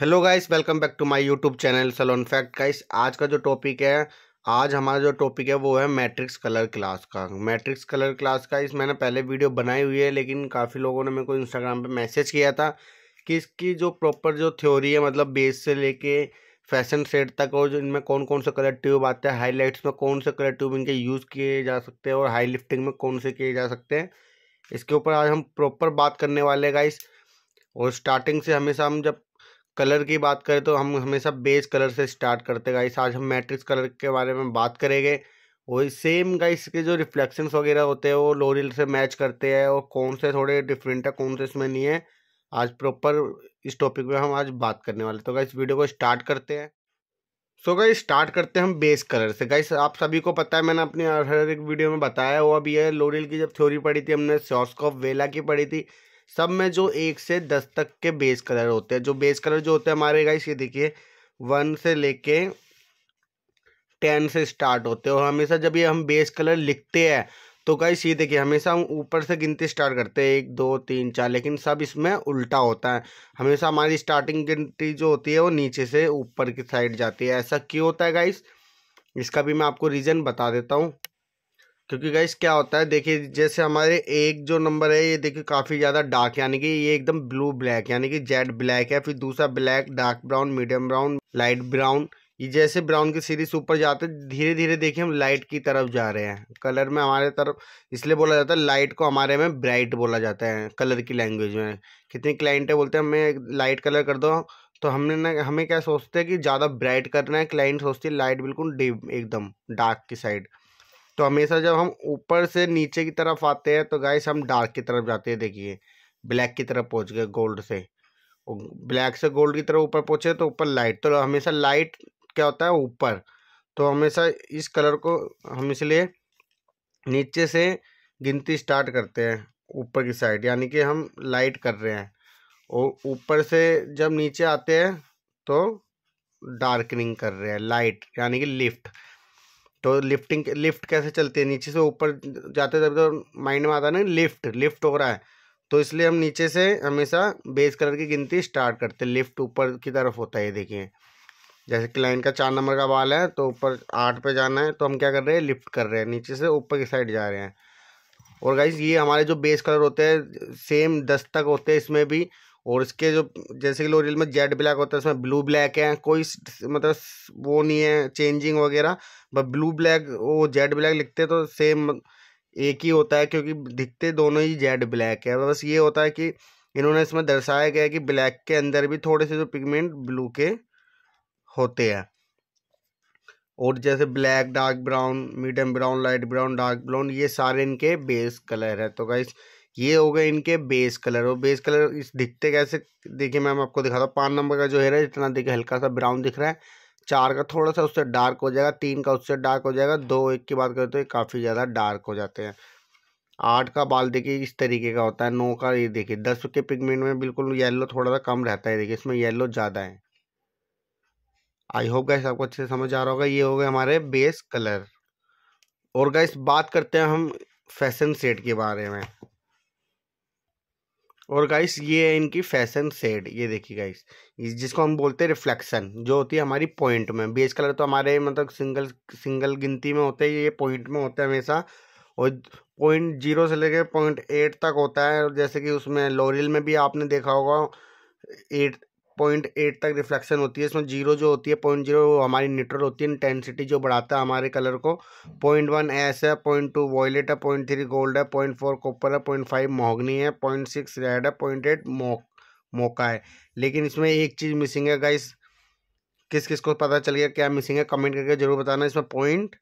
hello guys welcome back to my YouTube channel salon fact guys आज का जो topic है आज हमारा जो टॉपिक है वो है मैट्रिक्स कलर क्लास का मैट्रिक्स कलर क्लास का इस मैंने पहले वीडियो बनाई हुई है लेकिन काफ़ी लोगों ने मेरे को इंस्टाग्राम पे मैसेज किया था कि इसकी जो प्रॉपर जो थ्योरी है मतलब बेस से लेके फैशन सेट तक और जो इनमें कौन कौन से कलर ट्यूब आते हैं हाईलाइट्स में कौन से कलर ट्यूब इनके यूज़ किए जा सकते हैं और हाई लिफ्टिंग में कौन से किए जा सकते हैं इसके ऊपर आज हम प्रॉपर बात करने वाले गाइस और स्टार्टिंग से हमेशा हम जब कलर की बात करें तो हम हमेशा बेस कलर से स्टार्ट करते गाइस आज हम मैट्रिक्स कलर के बारे में बात करेंगे वही सेम गाइस के जो रिफ्लेक्शंस वगैरह होते हैं वो लोरियल से मैच करते हैं और कौन से थोड़े डिफरेंट है कौन से इसमें नहीं है आज प्रॉपर इस टॉपिक पे हम आज बात करने वाले तो गाइस वीडियो को स्टार्ट करते हैं सो so गाइस स्टार्ट करते हैं हम बेस कलर से गाइस आप सभी को पता है मैंने अपने हर एक वीडियो में बताया वो अभी है लोरियल की जब थ्योरी पढ़ी थी हमने सॉस्कॉफ वेला की पढ़ी थी सब में जो एक से दस तक के बेस कलर होते हैं जो बेस कलर जो होते हैं हमारे गाइस ये देखिए वन से लेके टेन से स्टार्ट होते हैं और हमेशा जब ये हम बेस कलर लिखते हैं तो गाइस ये देखिए हमेशा हम ऊपर से गिनती स्टार्ट करते हैं एक दो तीन चार लेकिन सब इसमें उल्टा होता है हमेशा हमारी स्टार्टिंग गिनती जो होती है वो नीचे से ऊपर की साइड जाती है ऐसा क्यों होता है गाइस इसका भी मैं आपको रीज़न बता देता हूँ क्योंकि गाइस क्या होता है देखिए जैसे हमारे एक जो नंबर है ये देखिए काफ़ी ज़्यादा डार्क यानी कि ये एकदम ब्लू ब्लैक यानी कि जेड ब्लैक है फिर दूसरा black dark brown medium brown light brown ये जैसे ब्राउन की सीरीज ऊपर जाते धीरे धीरे देखिए हम लाइट की तरफ जा रहे हैं कलर में हमारे तरफ इसलिए बोला जाता है लाइट को हमारे में ब्राइट बोला जाता है कलर की लैंग्वेज में कितने क्लाइंट है बोलते हैं हमें लाइट कलर कर दो तो हमने ना हमें क्या सोचते हैं कि ज़्यादा ब्राइट करना है क्लाइंट सोचती है लाइट बिल्कुल डीप एकदम डार्क की साइड तो हमेशा जब हम ऊपर से नीचे की तरफ आते हैं तो गाइस हम डार्क की तरफ जाते हैं देखिए ब्लैक की तरफ पहुंच गए गोल्ड से ब्लैक से गोल्ड की तरफ ऊपर पहुंचे तो ऊपर लाइट तो हमेशा लाइट क्या होता है ऊपर तो हमेशा इस कलर को हम इसलिए नीचे से गिनती स्टार्ट करते हैं ऊपर की साइड यानी कि हम लाइट कर रहे हैं और ऊपर से जब नीचे आते हैं तो डार्कनिंग कर रहे हैं लाइट यानी कि लिफ्ट तो लिफ्टिंग लिफ्ट कैसे चलती है नीचे से ऊपर जाते जाते माइंड तो में आता ना लिफ्ट लिफ्ट हो रहा है तो इसलिए हम नीचे से हमेशा बेस कलर की गिनती स्टार्ट करते हैं लिफ्ट ऊपर की तरफ होता है ये देखिए जैसे क्लाइंट का चार नंबर का बाल है तो ऊपर आठ पे जाना है तो हम क्या कर रहे हैं लिफ्ट कर रहे हैं नीचे से ऊपर की साइड जा रहे हैं और गाइज ये हमारे जो बेस कलर होते हैं सेम दस तक होते हैं इसमें भी और इसके जो जैसे कि लोरियल में जेड ब्लैक होता है उसमें ब्लू ब्लैक है कोई मतलब वो नहीं है चेंजिंग वगैरह बट ब्लू ब्लैक वो जेड ब्लैक लिखते तो सेम एक ही होता है क्योंकि दिखते दोनों ही जेड ब्लैक है बस ये होता है कि इन्होंने इसमें दर्शाया गया है कि ब्लैक के अंदर भी थोड़े से जो पिगमेंट ब्लू के होते हैं और जैसे black dark brown medium brown light brown dark brown ये सारे इनके बेस कलर है तो गाइस ये हो गए इनके बेस कलर और बेस कलर इस दिखते कैसे देखिए मैम आपको दिखाता हूँ पाँच नंबर का जो है इतना देखिए हल्का सा ब्राउन दिख रहा है चार का थोड़ा सा उससे डार्क हो जाएगा तीन का उससे डार्क हो जाएगा दो एक की बात करें तो ये काफ़ी ज़्यादा डार्क हो जाते हैं आठ का बाल देखिए इस तरीके का होता है नौ का ये देखिए दस के पिगमेंट में बिल्कुल येलो थोड़ा सा कम रहता है देखिए इसमें येलो ज़्यादा है आई होप गैस आपको अच्छे से समझ आ रहा होगा ये हो गए हमारे बेस कलर और गैस बात करते हैं हम फैशन सेट के बारे में और गाइस ये है इनकी फैशन सेड ये देखिए गाइस जिसको हम बोलते हैं रिफ्लेक्शन जो होती है हमारी पॉइंट में बेस कलर तो हमारे मतलब सिंगल सिंगल गिनती में होते हैं ये पॉइंट में होते हैं हमेशा और पॉइंट जीरो से लेकर पॉइंट एट तक होता है जैसे कि उसमें लोरियल में भी आपने देखा होगा एट पॉइंट एट तक रिफ्लेक्शन होती है इसमें जीरो जो होती है पॉइंट जीरो हमारी न्यूट्रल होती है इंटेंसिटी जो बढ़ाता है हमारे कलर को पॉइंट वन एस है पॉइंट टू वॉयलेट है पॉइंट थ्री गोल्ड है पॉइंट फोर कॉपर है पॉइंट फाइव मोहगनी है पॉइंट सिक्स रेड है पॉइंट एट मोक मोका है लेकिन इसमें एक चीज़ मिसिंग है गाइस किस किस को पता चल गया क्या मिसिंग है कमेंट करके ज़रूर बताना इसमें पॉइंट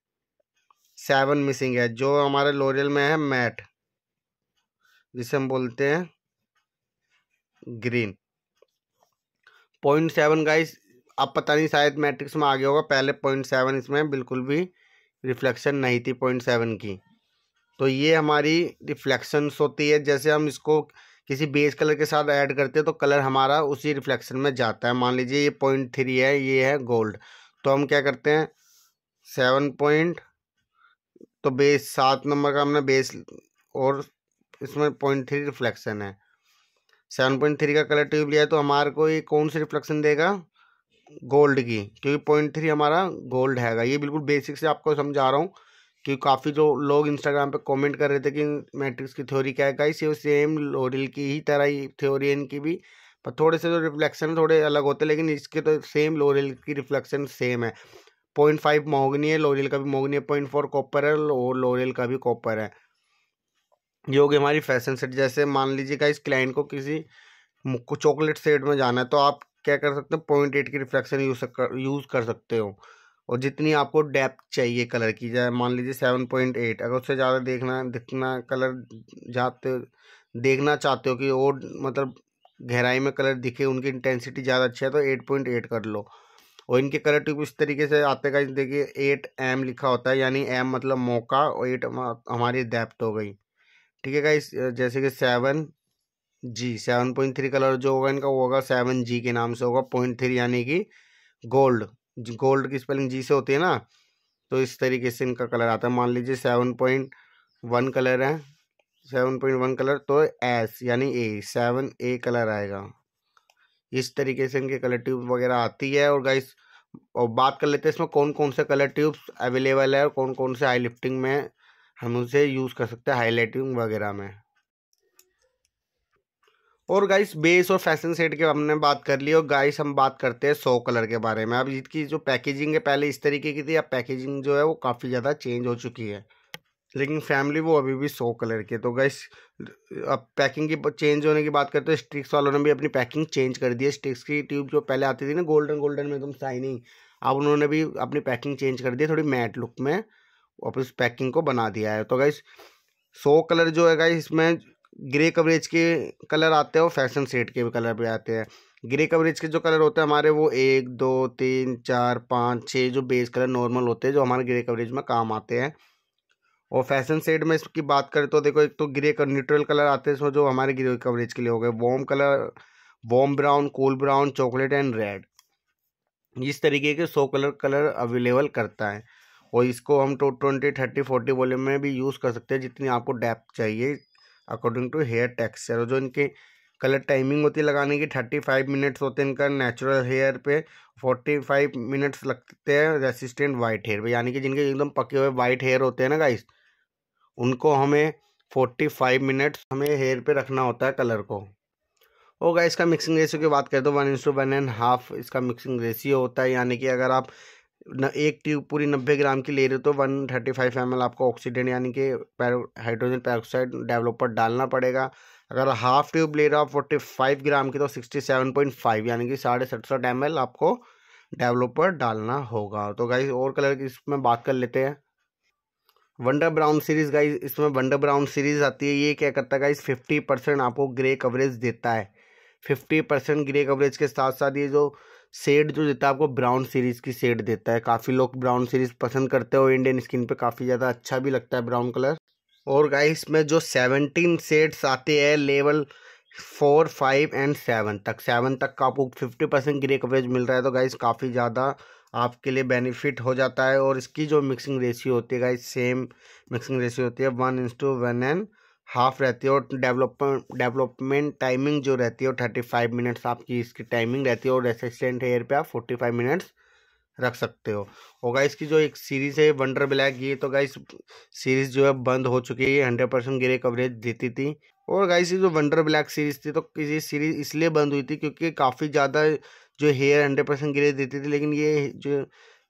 सेवन मिसिंग है जो हमारे लोरियल में है मैट जिसे हम बोलते हैं ग्रीन पॉइंट सेवन का इस अब पता नहीं शायद मैट्रिक्स में आ गया होगा पहले पॉइंट सेवन इसमें बिल्कुल भी रिफ्लेक्शन नहीं थी पॉइंट सेवन की तो ये हमारी रिफ्लेक्शंस होती है जैसे हम इसको किसी बेस कलर के साथ ऐड करते हैं तो कलर हमारा उसी रिफ्लेक्शन में जाता है मान लीजिए ये पॉइंट थ्री है ये है गोल्ड तो हम क्या करते हैं सेवन पॉइंट तो बेस सात नंबर का हमने बेस और इसमें पॉइंट थ्री रिफ्लेक्शन है सेवन पॉइंट थ्री का कलर ट्यूब लिया है तो हमारे को ये कौन सी रिफ्लेक्शन देगा गोल्ड की क्योंकि पॉइंट थ्री हमारा गोल्ड हैगा ये बिल्कुल बेसिक से आपको समझा रहा हूँ क्योंकि काफ़ी जो लोग इंस्टाग्राम पे कमेंट कर रहे थे कि मैट्रिक्स की थ्योरी क्या है गाइस ये सेम लोरिल की ही तरह ही थ्योरी इनकी भी पर थोड़े से जो तो रिफ्लेक्शन थोड़े अलग होते हैं लेकिन इसके तो सेम लोरिल की रिफ्लेक्शन सेम है पॉइंट फाइव मोगनी है लोरियल का भी मोगनी है पॉइंट फोर कॉपर है और लोरिल का भी कॉपर है योग हमारी फैशन सेट जैसे मान लीजिए का इस क्लाइंट को किसी चॉकलेट सेट में जाना है तो आप क्या कर सकते हो पॉइंट एट की रिफ्लेक्शन यूज कर यूज़ कर सकते हो और जितनी आपको डेप्थ चाहिए कलर की जाए मान लीजिए सेवन पॉइंट एट अगर उससे ज़्यादा देखना दिखना कलर जाते देखना चाहते हो कि और मतलब गहराई में कलर दिखे उनकी इंटेंसिटी ज़्यादा अच्छी है तो एट पॉइंट एट कर लो और इनके कलर ट्यूब इस तरीके से आते का देखिए एट एम लिखा होता है यानी एम मतलब मौका और एट हमारी डेप्थ हो गई ठीक है गाइस जैसे कि seven G seven point three colour जो होगा इनका वो होगा सेवन जी के नाम से होगा पॉइंट थ्री यानी कि गोल्ड गोल्ड की स्पेलिंग जी से होती है ना तो इस तरीके से इनका कलर आता है मान लीजिए सेवन पॉइंट वन कलर है सेवन पॉइंट वन कलर तो एस यानी ए सेवन ए कलर आएगा इस तरीके से इनके कलर ट्यूब वगैरह आती है और गाइस और बात कर लेते हैं इसमें कौन कौन से कलर ट्यूब्स अवेलेबल है और कौन कौन से हाई लिफ्टिंग में हम उसे यूज़ कर सकते हैं हाईलाइटिंग वगैरह में और गाइस बेस और फैशन सेट के हमने बात कर ली और गाइस हम बात करते हैं सौ कलर के बारे में अब इसकी जो पैकेजिंग है पहले इस तरीके की थी अब पैकेजिंग जो है वो काफ़ी ज़्यादा चेंज हो चुकी है लेकिन फैमिली वो अभी भी सौ कलर तो की है तो गाइस अब पैकिंग की चेंज होने की बात करते हैं स्टिक्स वालों ने भी अपनी पैकिंग चेंज कर दी है स्टिक्स की ट्यूब जो पहले आती थी ना गोल्डन गोल्डन में एकदम शाइनिंग अब उन्होंने भी अपनी पैकिंग चेंज कर दी थोड़ी मैट लुक में वापस पैकिंग को बना दिया है तो गाइस सो कलर जो है गाइस इसमें ग्रे कवरेज के कलर आते हैं और फैशन सेट के भी कलर भी आते हैं ग्रे कवरेज के जो कलर होते हैं हमारे वो एक दो तीन चार पाँच छः जो बेस कलर नॉर्मल होते हैं जो हमारे ग्रे कवरेज में काम आते हैं और फैशन सेट में इसकी बात करें तो देखो एक तो ग्रे कर न्यूट्रल कलर आते हैं इसमें जो हमारे ग्रे कवरेज के लिए हो गए warm colour warm brown cool brown chocolate and red इस तरीके के सो कलर कलर अवेलेबल करता है और इसको हम टू तो ट्वेंटी थर्टी फोर्टी वॉल्यूम में भी यूज़ कर सकते हैं जितनी आपको डेप्थ चाहिए अकॉर्डिंग टू हेयर टेक्सचर और जो इनके कलर टाइमिंग होती है लगाने की थर्टी फाइव मिनट्स होते हैं इनका नेचुरल हेयर पे फोर्टी फाइव मिनट्स लगते हैं रेसिस्टेंट वाइट हेयर पे यानी कि जिनके एकदम पके हुए वाइट हेयर होते हैं ना गाइस उनको हमें फोर्टी फाइव मिनट्स हमें हेयर पे रखना होता है कलर को और गाइस का मिक्सिंग रेशियो की बात करें तो one is to one and half इसका मिक्सिंग रेशियो होता है यानी कि अगर आप न एक ट्यूब पूरी नब्बे ग्राम की ले रहे हो तो वन थर्टी फाइव एम आपको ऑक्सीडेंट यानी कि हाइड्रोजन पेरोक्साइड डेवलपर डालना पड़ेगा अगर हाफ ट्यूब ले रहे हो आप फोर्टी फाइव ग्राम की तो सिक्सटी सेवन पॉइंट फाइव यानी कि साढ़े सड़सठ एम आपको डेवलपर डालना होगा तो गाइज और कलर की इसमें बात कर लेते हैं वंडर ब्राउन सीरीज़ गाइज इसमें वंडर ब्राउन सीरीज़ आती है ये क्या करता है गाइज फिफ्टी परसेंट आपको ग्रे कवरेज देता है फिफ्टी परसेंट ग्रे कवरेज के साथ साथ ये जो सेड जो देता है आपको ब्राउन सीरीज़ की सेड देता है काफ़ी लोग ब्राउन सीरीज़ पसंद करते हो इंडियन स्किन पे काफ़ी ज़्यादा अच्छा भी लगता है ब्राउन कलर और गाइस में जो सेवनटीन सेड्स आते हैं level four five and seven तक सेवन तक का आपको फिफ्टी परसेंट ग्रे कवरेज मिल रहा है तो गाइस काफ़ी ज़्यादा आपके लिए बेनिफिट हो जाता है और इसकी जो मिक्सिंग रेशियो होती है गाइस सेम मिक्सिंग रेशियो होती है one is to one and half रहती है और डेवलपमेंट डेवलपमेंट टाइमिंग जो रहती है थर्टी फाइव मिनट्स आपकी इसकी टाइमिंग रहती है और रेसिस्टेंट हेयर पे आप फोर्टी फाइव मिनट्स रख सकते हो और गाइस की जो एक सीरीज़ है वंडर ब्लैक ये तो गाइस सीरीज़ जो है बंद हो चुकी है हंड्रेड परसेंट ग्रे कवरेज देती थी और गाइस ये जो वंडर ब्लैक सीरीज़ थी तो ये सीरीज़ इसलिए बंद हुई थी क्योंकि काफ़ी ज़्यादा जो हेयर हंड्रेड परसेंट ग्रे देती थी लेकिन ये जो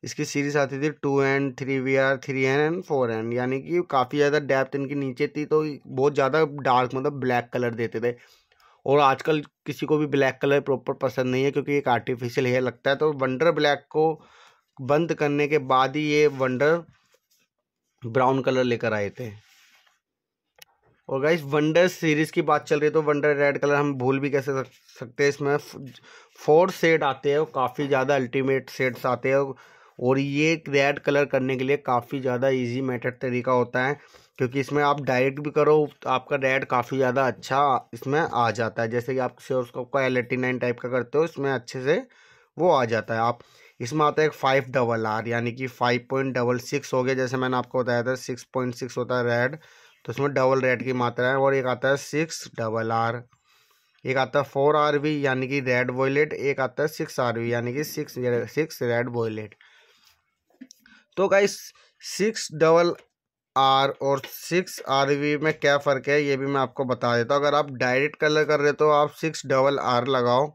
इसकी सीरीज आती थी two N three V R three N and four N यानी कि काफ़ी ज़्यादा डेप्थ इनकी नीचे थी तो बहुत ज़्यादा डार्क मतलब ब्लैक कलर देते थे और आजकल किसी को भी ब्लैक कलर प्रॉपर पसंद नहीं है क्योंकि एक आर्टिफिशियल हेयर लगता है तो वंडर ब्लैक को बंद करने के बाद ही ये वंडर ब्राउन कलर लेकर आए थे और गाइस वंडर सीरीज़ की बात चल रही है तो वंडर रेड कलर हम भूल भी कैसे सकते हैं इसमें फोर शेड आते हैं और काफ़ी ज़्यादा अल्टीमेट सेड्स आते हैं और और ये रेड कलर करने के लिए काफ़ी ज़्यादा इजी मेथड तरीका होता है क्योंकि इसमें आप डायरेक्ट भी करो तो आपका रेड काफ़ी ज़्यादा अच्छा इसमें आ जाता है जैसे कि आप सेरोस्कोप का एल एटी नाइन टाइप का करते हो इसमें अच्छे से वो आ जाता है आप इसमें आता है एक फाइव डबल आर यानी कि फाइव पॉइंट डबल सिक्स हो गया जैसे मैंने आपको बताया था सिक्स पॉइंट सिक्स होता है रेड तो इसमें डबल रेड की मात्रा है और एक आता है सिक्स डबल आर एक आता है फोर आर वी यानी कि रेड वॉयलेट एक आता है सिक्स आर वी यानी कि सिक्स सिक्स रेड वॉयलेट तो गाइस सिक्स डबल आर और सिक्स आर वी में क्या फ़र्क है ये भी मैं आपको बता देता हूँ अगर आप डायरेक्ट कलर कर रहे हो तो आप सिक्स डबल आर लगाओ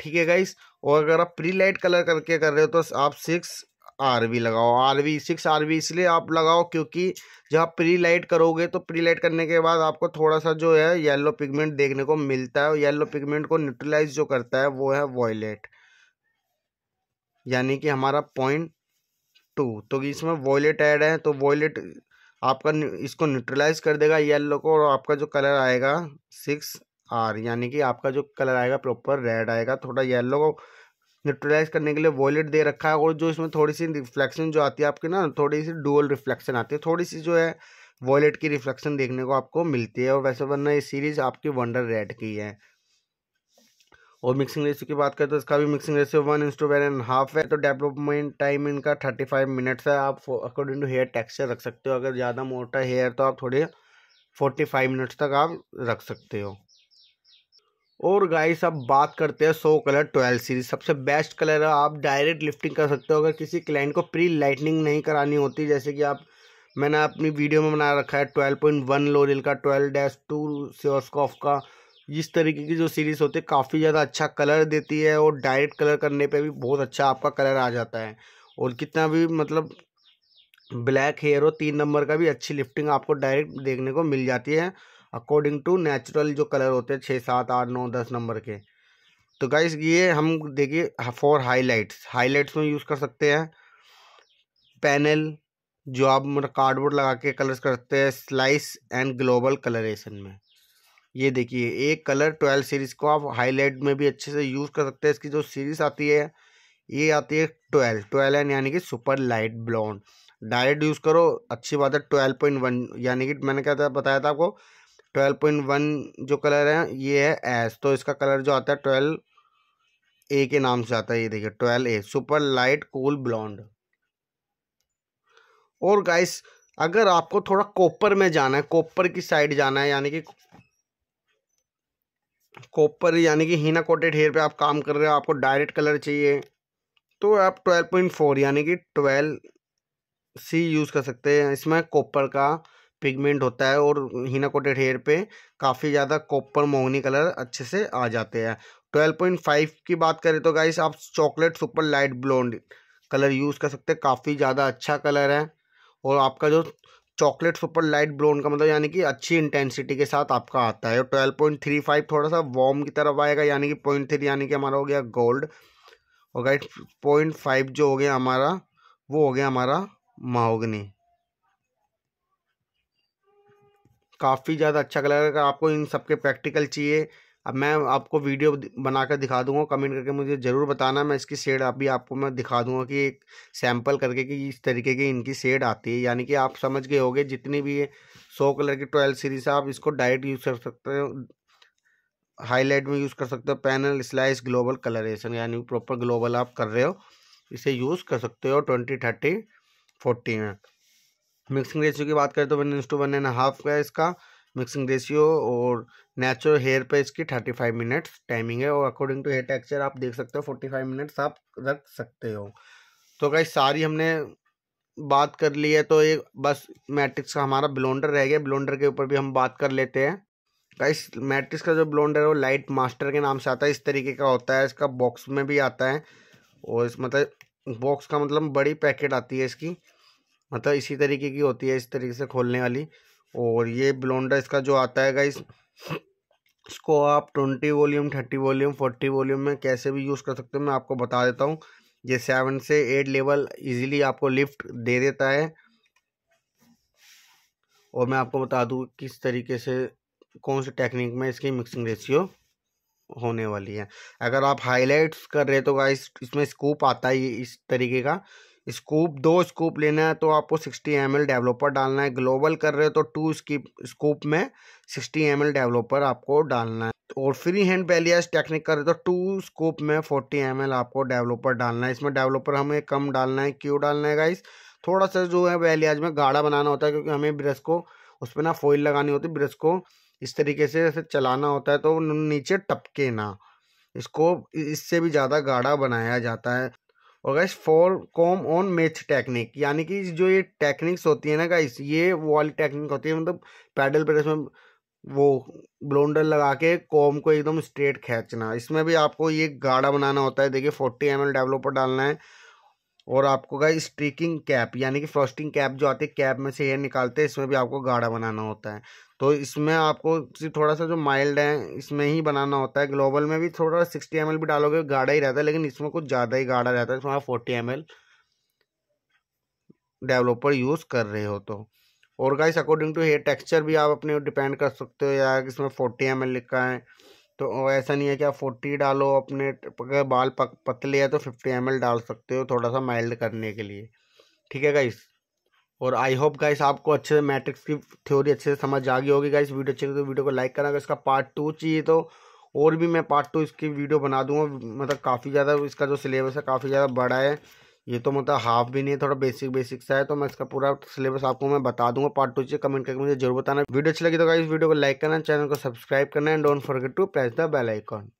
ठीक है गाइस और अगर आप प्री लाइट कलर करके कर रहे हो तो आप सिक्स आर वी लगाओ R V six R V इसलिए आप लगाओ क्योंकि जब आप प्री लाइट करोगे तो प्री लाइट करने के बाद आपको थोड़ा सा जो है येलो पिगमेंट देखने को मिलता है और येलो पिगमेंट को न्यूट्रलाइज जो करता है वो है वॉयलेट यानी कि हमारा पॉइंट टू तो इसमें वॉयलेट ऐड है तो वॉयलेट आपका इसको न्यूट्रलाइज कर देगा येलो को और आपका जो कलर आएगा सिक्स आर यानी कि आपका जो कलर आएगा प्रॉपर रेड आएगा थोड़ा येलो को न्यूट्रलाइज करने के लिए वॉयलेट दे रखा है और जो इसमें थोड़ी सी रिफ्लेक्शन जो आती है आपकी ना थोड़ी सी डुअल रिफ्लेक्शन आती है थोड़ी सी जो है वॉयलेट की रिफ्लेक्शन देखने को आपको मिलती है और वैसे वरना ये सीरीज़ आपकी वंडर रेड की है और मिक्सिंग रेशियो की बात करें तो इसका भी mixing ratio one is to one and half है तो डेवलपमेंट टाइम इनका थर्टी फाइव मिनट्स है आप अकॉर्डिंग टू हेयर टेक्सचर रख सकते हो अगर ज़्यादा मोटा हेयर तो आप थोड़े फोर्टी फाइव मिनट्स तक आप रख सकते हो और गाइस अब बात करते हैं सो कलर ट्वेल्व सीरीज सबसे बेस्ट कलर है आप डायरेक्ट लिफ्टिंग कर सकते हो अगर किसी क्लाइंट को प्री लाइटनिंग नहीं करानी होती जैसे कि आप मैंने अपनी वीडियो में बना रखा है ट्वेल्व पॉइंट वन लोरियल का ट्वेल्व डैश टू सियोस्कॉफ का इस तरीके की जो सीरीज़ होती है काफ़ी ज़्यादा अच्छा कलर देती है और डायरेक्ट कलर करने पे भी बहुत अच्छा आपका कलर आ जाता है और कितना भी मतलब ब्लैक हेयर हो तीन नंबर का भी अच्छी लिफ्टिंग आपको डायरेक्ट देखने को मिल जाती है अकॉर्डिंग टू नेचुरल जो कलर होते हैं छः सात आठ नौ दस नंबर के तो गाइस ये हम देखिए फॉर हाईलाइट्स हाईलाइट्स में यूज़ कर सकते हैं पैनल जो आप मतलब कार्डबोर्ड लगा के कलर्स करते हैं स्लाइस एंड ग्लोबल कलरेशन में ये देखिए एक कलर ट्वेल्व सीरीज़ को आप हाईलाइट में भी अच्छे से यूज़ कर सकते हैं इसकी जो सीरीज़ आती है ये आती है ट्वेल्व ट्वेल्व एन यानी कि super light blonde direct use करो अच्छी बात है ट्वेल्व पॉइंट वन यानी कि मैंने क्या था बताया था आपको ट्वेल्व पॉइंट वन जो कलर है ये है एस तो इसका कलर जो आता है ट्वेल्व ए के नाम से आता है ये देखिए twelve A super light cool blonde और गाइस अगर आपको थोड़ा कॉपर में जाना है कॉपर की साइड जाना है यानी कि कॉपर यानी कि हीना कोटेड हेयर पे आप काम कर रहे हो आपको डायरेक्ट कलर चाहिए तो आप ट्वेल्व पॉइंट फोर यानी कि ट्वेल्व सी यूज़ कर सकते हैं इसमें कॉपर का पिगमेंट होता है और हीना कोटेड हेयर पे काफ़ी ज़्यादा कॉपर मोहनी कलर अच्छे से आ जाते हैं ट्वेल्व पॉइंट फाइव की बात करें तो गाइस आप chocolate super light blonde colour use कर सकते हैं काफ़ी ज़्यादा अच्छा कलर है और आपका जो चॉकलेट सुपर लाइट ब्राउन का मतलब यानी कि अच्छी इंटेंसिटी के साथ आपका आता है ट्वेल्व पॉइंट थ्री फाइव थोड़ा सा वॉर्म की तरफ आएगा यानी कि पॉइंट थ्री यानी कि हमारा हो गया गोल्ड और गाइड पॉइंट फाइव जो हो गया हमारा वो हो गया हमारा माहोगनी काफ़ी ज़्यादा अच्छा कलर है आपको इन सबके प्रैक्टिकल चाहिए अब मैं आपको वीडियो बनाकर दिखा दूंगा कमेंट करके मुझे ज़रूर बताना मैं इसकी शेड अभी आपको मैं दिखा दूंगा कि एक सैम्पल करके कि इस तरीके की इनकी शेड आती है यानी कि आप समझ गए होंगे जितनी भी है सौ कलर की ट्वेल्व सीरीज है आप इसको डायरेक्ट यूज़ कर सकते हो हाईलाइट में यूज़ कर सकते हो पैनल स्लाइस ग्लोबल कलरेशन यानी प्रॉपर ग्लोबल आप कर रहे हो इसे यूज़ कर सकते हो ट्वेंटी थर्टी फोर्टी में मिक्सिंग रेशियो की बात करें तो one is to one and half का इसका मिक्सिंग रेशियो और नेचुरल हेयर पे इसकी थर्टी फाइव मिनट्स टाइमिंग है और अकॉर्डिंग टू हेयर टेक्सचर आप देख सकते हो फोर्टी फाइव मिनट्स आप रख सकते हो तो कई सारी हमने बात कर ली है तो एक बस मैट्रिक्स का हमारा ब्लोंडर रह गया ब्लोंडर के ऊपर भी हम बात कर लेते हैं कई मैट्रिक्स का जो ब्लोंडर है वो लाइट मास्टर के नाम से आता है इस तरीके का होता है इसका बॉक्स में भी आता है और इस मतलब बॉक्स का मतलब बड़ी पैकेट आती है इसकी मतलब इसी तरीके की होती है इस तरीके से खोलने वाली और ये ब्लोंडा इसका जो आता है गाइस इसको आप twenty volume thirty volume forty volume में कैसे भी यूज़ कर सकते हो मैं आपको बता देता हूँ ये सेवन से एट लेवल इजीली आपको लिफ्ट दे देता है और मैं आपको बता दूँ किस तरीके से कौन से टेक्निक में इसकी मिक्सिंग रेशियो होने वाली है अगर आप हाईलाइट्स कर रहे तो गाइस इसमें स्कूप आता है इस तरीके का स्कूप दो स्कूप लेना है तो आपको सिक्सटी एम डेवलपर डालना है ग्लोबल कर रहे हो तो टू स्कीप स्कूप में सिक्सटी एम डेवलपर आपको डालना है और फ्री हैंड बैलियाज टेक्निक कर रहे हो तो टू स्कूप में फोर्टी एम आपको डेवलपर डालना है इसमें डेवलपर हमें कम डालना है क्यों डालना है गाइस थोड़ा सा जो है बैलियाज में गाढ़ा बनाना होता है क्योंकि हमें ब्रश को उस पर ना फॉइल लगानी होती है ब्रश को इस तरीके से चलाना होता है तो नीचे टपके ना इसको इससे भी ज़्यादा गाढ़ा बनाया जाता है और guys for come on match technique यानी कि जो ये टेक्निक्स होती है ना गाइस ये वाली टेक्निक होती है मतलब पैडल प्रेस में वो ब्लोंडर लगा के कॉम को एकदम स्ट्रेट खींचना इसमें भी आपको ये गाढ़ा बनाना होता है देखिए फोर्टी एम डेवलपर डालना है और आपको गाइस स्ट्रीकिंग कैप यानी कि फ्रॉस्टिंग कैप जो आती है कैप में से हेयर निकालते हैं इसमें भी आपको गाढ़ा बनाना होता है तो इसमें आपको सिर्फ थोड़ा सा जो माइल्ड है इसमें ही बनाना होता है ग्लोबल में भी थोड़ा सिक्सटी एम भी डालोगे गाढ़ा ही रहता है लेकिन इसमें कुछ ज़्यादा ही गाढ़ा रहता है इसमें आप फोर्टी एम डेवलपर यूज़ कर रहे हो तो और guys according to hair texture भी आप अपने डिपेंड कर सकते हो या इसमें फोर्टी एम लिखा है तो ऐसा नहीं है कि आप फोर्टी डालो अपने अगर बाल पक पतले है तो फिफ्टी एम डाल सकते हो थोड़ा सा माइल्ड करने के लिए ठीक है गाइस और आई होप गाइस आपको अच्छे से मैट्रिक्स की थ्योरी अच्छे से समझ आ गई होगी गाइस वीडियो अच्छी लगे तो वीडियो को लाइक करना अगर इसका पार्ट टू चाहिए तो और भी मैं पार्ट टू इसकी वीडियो बना दूँगा मतलब काफ़ी ज़्यादा इसका जो सिलेबस है काफ़ी ज़्यादा बड़ा है ये तो मतलब हाफ भी नहीं है थोड़ा बेसिक बेसिक सा है तो मैं इसका पूरा सिलेबस आपको मैं बता दूंगा पार्ट टू चाहिए कमेंट करके मुझे जरूर बताना वीडियो अच्छी लगी तो इस वीडियो को लाइक करना चैनल को सब्सक्राइब करना and don't forget to press the bell icon